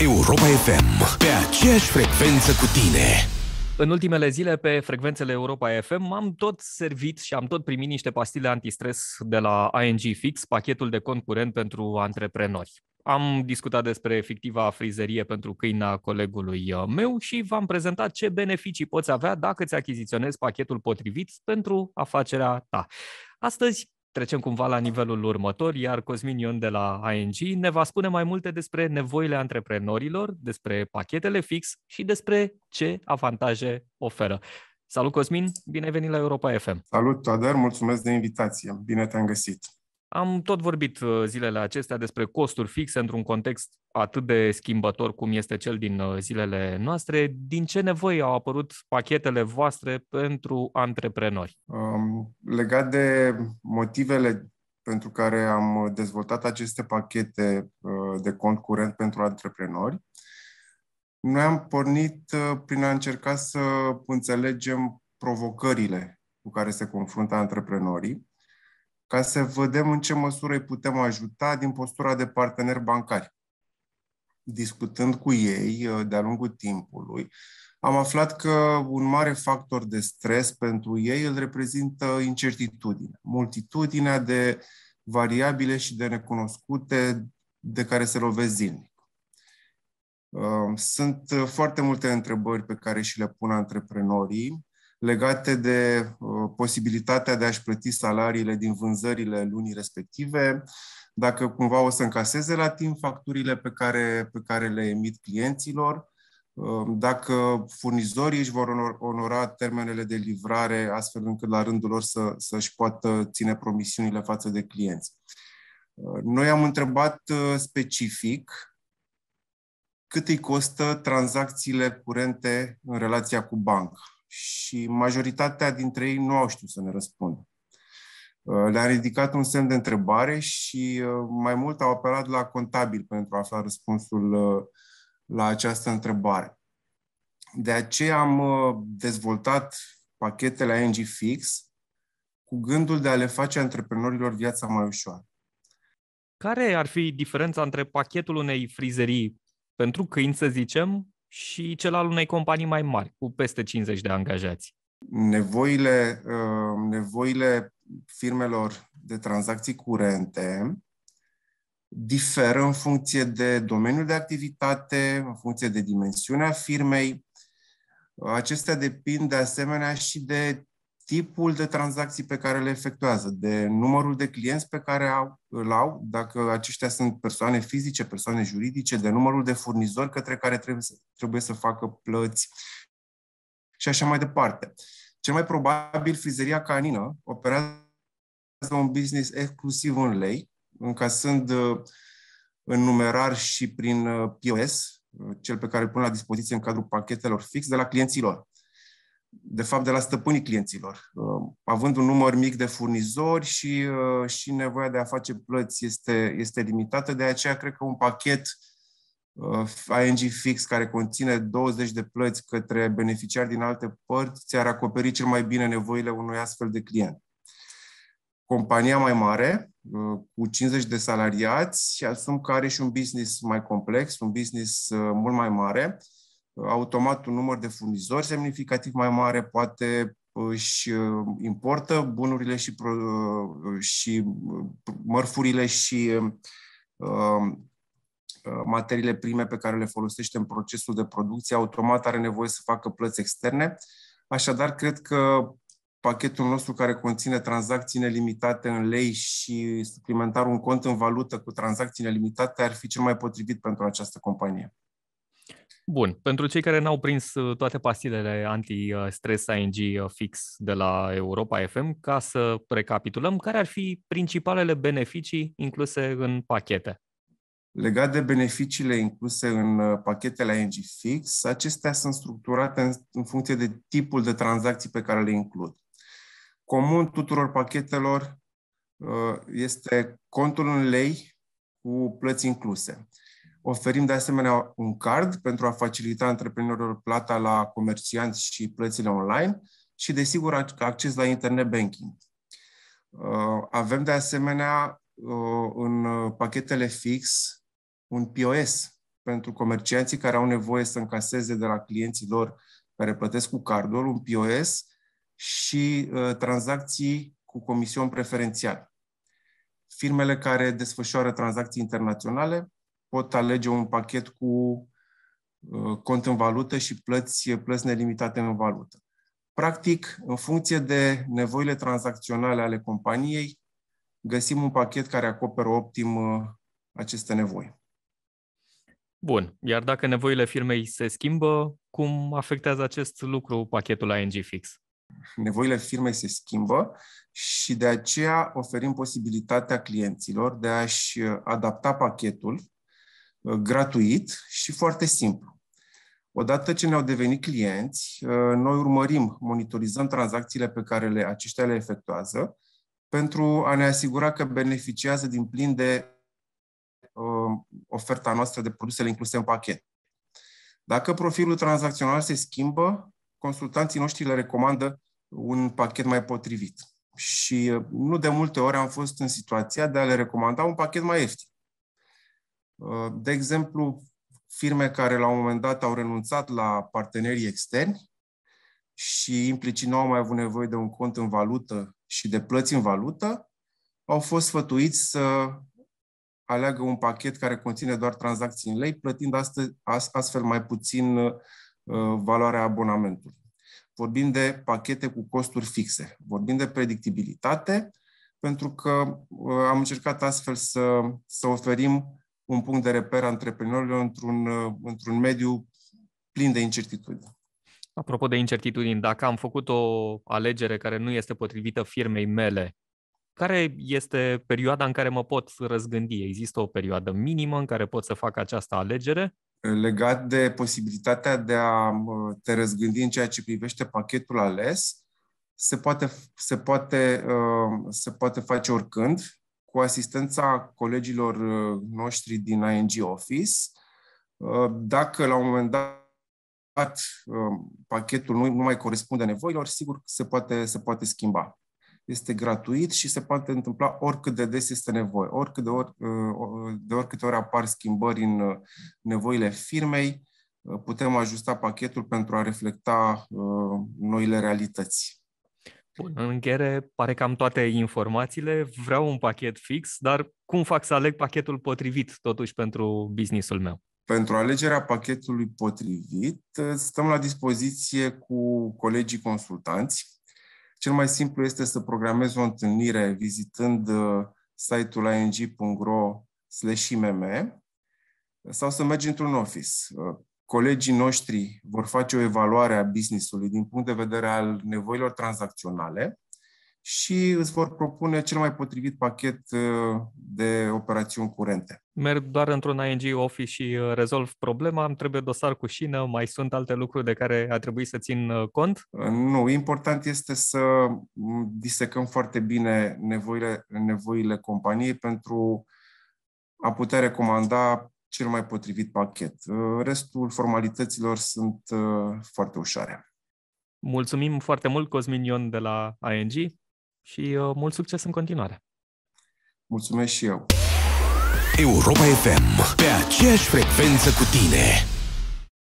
Europa FM, pe aceeași frecvență cu tine. În ultimele zile, pe frecvențele Europa FM, am tot servit și am tot primit niște pastile antistres de la ING Fix, pachetul de cont curent pentru antreprenori. Am discutat despre fictiva frizerie pentru câina colegului uh, meu și v-am prezentat ce beneficii poți avea dacă îți achiziționezi pachetul potrivit pentru afacerea ta. Astăzi trecem cumva la nivelul următor, iar Cosmin Ion de la ANG ne va spune mai multe despre nevoile antreprenorilor, despre pachetele fix și despre ce avantaje oferă. Salut Cosmin, bine ai venit la Europa FM! Salut Toader, mulțumesc de invitație, bine te-am găsit! Am tot vorbit uh, zilele acestea despre costuri fixe într-un context atât de schimbător cum este cel din uh, zilele noastre. Din ce nevoie au apărut pachetele voastre pentru antreprenori? Um, legat de motivele pentru care am dezvoltat aceste pachete uh, de cont curent pentru antreprenori, noi am pornit prin a încerca să înțelegem provocările cu care se confruntă antreprenorii ca să vedem în ce măsură îi putem ajuta din postura de parteneri bancari. Discutând cu ei uh, de-a lungul timpului, am aflat că un mare factor de stres pentru ei îl reprezintă incertitudine, multitudinea de variabile și de necunoscute de care se lovesc zilnic. Uh, sunt foarte multe întrebări pe care și le pun antreprenorii legate de uh, posibilitatea de a-și plăti salariile din vânzările lunii respective, dacă cumva o să încaseze la timp facturile pe care, pe care le emit clienților, uh, dacă furnizorii își vor onora termenele de livrare astfel încât la rândul lor să, să-și poată ține promisiunile față de clienți. Uh, noi am întrebat specific cât îi costă tranzacțiile curente în relația cu banca și majoritatea dintre ei nu au știut să ne răspundă. Uh, le am ridicat un semn de întrebare și uh, mai mult au apelat la contabil pentru a afla răspunsul uh, la această întrebare. De aceea am dezvoltat pachetele ING Fix cu gândul de a le face antreprenorilor viața mai ușoară. Care ar fi diferența între pachetul unei frizerii pentru câini, să zicem, și cel al unei companii mai mari, cu peste 50 de angajați. Nevoile, uh, nevoile firmelor de tranzacții curente diferă în funcție de domeniul de activitate, în funcție de dimensiunea firmei. Acestea depind de asemenea și de tipul de tranzacții pe care le efectuează, de numărul de clienți pe care au, îl au, dacă aceștia sunt persoane fizice, persoane juridice, de numărul de furnizori către care trebuie să, trebuie să facă plăți și așa mai departe. Cel mai probabil, frizeria canină operează un business exclusiv în lei, încasând în uh, numerar și prin uh, POS, uh, cel pe care îl pun la dispoziție în cadrul pachetelor fix de la clienții lor de fapt, de la stăpânii clienților. Uh, având un număr mic de furnizori și, uh, și nevoia de a face plăți este, este limitată, de aceea cred că un pachet uh, ING Fix care conține 20 de plăți către beneficiari din alte părți ți-ar acoperi cel mai bine nevoile unui astfel de client. Compania mai mare, cu 50 de salariați, asum că are și un business mai complex, un business mult mai mare, automat un număr de furnizori semnificativ mai mare, poate uh, își uh, importă bunurile și, uh, și mărfurile și materiile prime pe care le folosește în procesul de producție, automat are nevoie să facă plăți externe. Așadar, cred că pachetul nostru care conține tranzacții nelimitate în lei și suplimentar un cont în valută cu tranzacții nelimitate ar fi cel mai potrivit pentru această companie. Bun, pentru cei care n-au prins uh, toate pastilele anti-stress ING uh, fix de la Europa FM, ca să recapitulăm, care ar fi principalele beneficii incluse în pachete? Legat de beneficiile incluse în uh, pachetele ING Fix, acestea sunt structurate în, în funcție de tipul de tranzacții pe care le includ. Comun tuturor pachetelor este contul în lei cu plăți incluse. Oferim de asemenea un card pentru a facilita antreprenorilor plata la comercianți și plățile online și, desigur, acces la internet banking. Uh, avem de asemenea uh, în uh, pachetele fix un POS pentru comercianții care au nevoie să încaseze de la clienții lor care plătesc cu cardul un POS și tranzacții cu comision preferențial. Firmele care desfășoară tranzacții internaționale pot alege un pachet cu uh, cont în valută și plăți, plăți nelimitate în valută. Practic, în funcție de nevoile tranzacționale ale companiei, găsim un pachet care acoperă optim uh, aceste nevoi. Bun. Iar dacă nevoile firmei se schimbă, cum afectează acest lucru pachetul ANG Fix? Nevoile firmei se schimbă și de aceea oferim posibilitatea clienților de a-și adapta pachetul gratuit și foarte simplu. Odată ce ne-au devenit clienți, uh, noi urmărim, monitorizăm tranzacțiile pe care le, aceștia le efectuează pentru a ne asigura că beneficiază din plin de uh, oferta noastră de produsele incluse în pachet. Dacă profilul tranzacțional se schimbă, consultanții noștri le recomandă un pachet mai potrivit. Și uh, nu de multe ori am fost în situația de a le recomanda un pachet mai ieftin. Uh, de exemplu, firme care la un moment dat au renunțat la partenerii externi și implicit nu au mai avut nevoie de un cont în valută și de plăți în valută, au fost sfătuiți să aleagă un pachet care conține doar tranzacții în lei, plătind astfel mai puțin uh, valoarea abonamentului. Vorbim de pachete cu costuri fixe, vorbim de predictibilitate, pentru că uh, am încercat astfel să, să oferim un punct de reper antreprenorilor într-un, uh, într-un mediu plin de incertitudine. Apropo de incertitudini, dacă am făcut o alegere care nu este potrivită firmei mele, care este perioada în care mă pot răzgândi? Există o perioadă minimă în care pot să fac această alegere? Legat de posibilitatea de a te răzgândi în ceea ce privește pachetul ales, se poate, se poate, uh, se poate face oricând, cu asistența colegilor uh, noștri din ING Office. Uh, dacă la un moment dat uh, pachetul nu, mai corespunde nevoilor, sigur se poate, se poate schimba. Este gratuit și se poate întâmpla oricât de des este nevoie, oricât de, ori, de oricâte ori apar schimbări în nevoile firmei, putem ajusta pachetul pentru a reflecta noile realități. Bun, în încheiere, pare că am toate informațiile, vreau un pachet fix, dar cum fac să aleg pachetul potrivit totuși pentru businessul meu? Pentru alegerea pachetului potrivit, stăm la dispoziție cu colegii consultanți. Cel mai simplu este să programezi o întâlnire vizitând uh, site-ul ing.ro imm uh, sau să mergi într-un office. Uh, colegii noștri vor face o evaluare a business-ului din punct de vedere al nevoilor tranzacționale și îți vor propune cel mai potrivit pachet uh, de operațiuni curente. Merg doar într-un ING Office și uh, rezolv problema, îmi trebuie dosar cu șină, mai sunt alte lucruri de care a trebuit să țin uh, cont? Nu, important este să disecăm foarte bine nevoile, nevoile companiei pentru a putea recomanda cel mai potrivit pachet. Uh, restul formalităților sunt uh, foarte ușoare. Mulțumim foarte mult, Cosmin Ion de la ING și uh, mult succes în continuare. Mulțumesc și eu. Europa FM, pe aceeași frecvență cu tine.